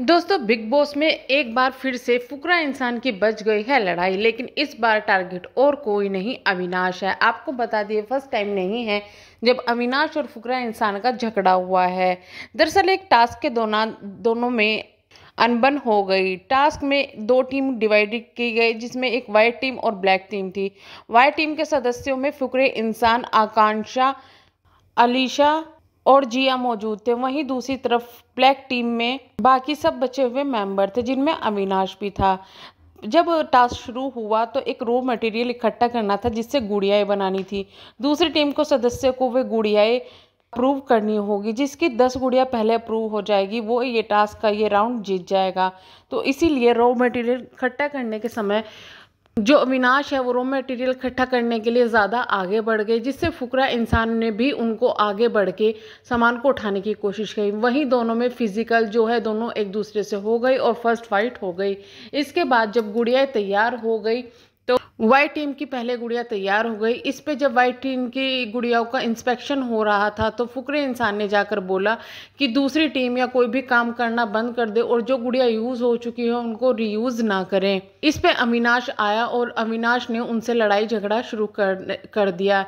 दोस्तों big boss में एक बार फिर से फुकरा इंसान की बच गई है लड़ाई लेकिन इस बार टारगेट और कोई नहीं अविनाश है आपको बता दिए फर्स्ट टाइम नहीं है जब अविनाश और फुकरा इंसान का झगड़ा हुआ है दरअसल एक टास्क के दोना दोनों में अनबन हो गई टास्क में दो टीम डिवाइड की गई जिसमें एक वाइट टीम और ब्लैक टीम थी वाइट टीम के सदस्यों में फुकरे इंसान आकांक्षा अलीशा और जिया मौजूद थे वहीं दूसरी तरफ ब्लैक टीम में बाकी सब बचे हुए मेंबर थे जिनमें अविनाश भी था जब टास्क शुरू हुआ तो एक रो मटेरियल इकट्ठा करना था जिससे गुड़ियाएँ बनानी थी दूसरी टीम को सदस्य को वे गुड़ियाएँ अप्रूव करनी होगी जिसकी दस गुड़िया पहले अप्रूव हो जाएगी वो ये टास्क का ये राउंड जीत जाएगा तो इसीलिए रॉ मटेरियल इकट्ठा करने के समय जो अविनाश है वो रॉ मटेरियल इकट्ठा करने के लिए ज़्यादा आगे बढ़ गए जिससे फुकरा इंसान ने भी उनको आगे बढ़ के सामान को उठाने की कोशिश की वहीं दोनों में फिजिकल जो है दोनों एक दूसरे से हो गई और फर्स्ट फाइट हो गई इसके बाद जब गुड़िया तैयार हो गई तो वाइट टीम की पहले गुड़िया तैयार हो गई इस पे जब वाइट टीम की गुड़ियाओं का इंस्पेक्शन हो रहा था तो फुकरे इंसान ने जाकर बोला कि दूसरी टीम या कोई भी काम करना बंद कर दे और जो गुड़िया यूज़ हो चुकी है उनको रीयूज़ ना करें इस पे अविनाश आया और अविनाश ने उनसे लड़ाई झगड़ा शुरू कर कर दिया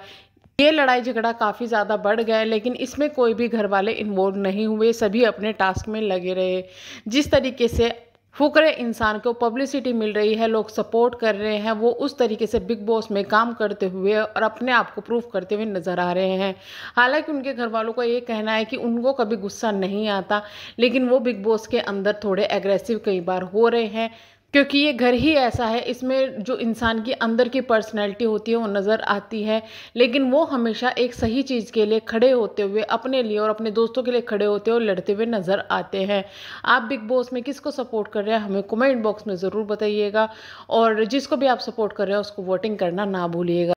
ये लड़ाई झगड़ा काफ़ी ज़्यादा बढ़ गया लेकिन इसमें कोई भी घर वाले इन्वॉल्व नहीं हुए सभी अपने टास्क में लगे रहे जिस तरीके से फुकरे इंसान को पब्लिसिटी मिल रही है लोग सपोर्ट कर रहे हैं वो उस तरीके से बिग बॉस में काम करते हुए और अपने आप को प्रूफ करते हुए नज़र आ रहे हैं हालांकि उनके घर वालों का ये कहना है कि उनको कभी गुस्सा नहीं आता लेकिन वो बिग बॉस के अंदर थोड़े एग्रेसिव कई बार हो रहे हैं क्योंकि ये घर ही ऐसा है इसमें जो इंसान की अंदर की पर्सनैलिटी होती है वो नज़र आती है लेकिन वो हमेशा एक सही चीज़ के लिए खड़े होते हुए अपने लिए और अपने दोस्तों के लिए खड़े होते हुए लड़ते हुए नज़र आते हैं आप बिग बॉस में किसको सपोर्ट कर रहे हैं हमें कमेंट बॉक्स में ज़रूर बताइएगा और जिसको भी आप सपोर्ट कर रहे हैं उसको वोटिंग करना ना भूलिएगा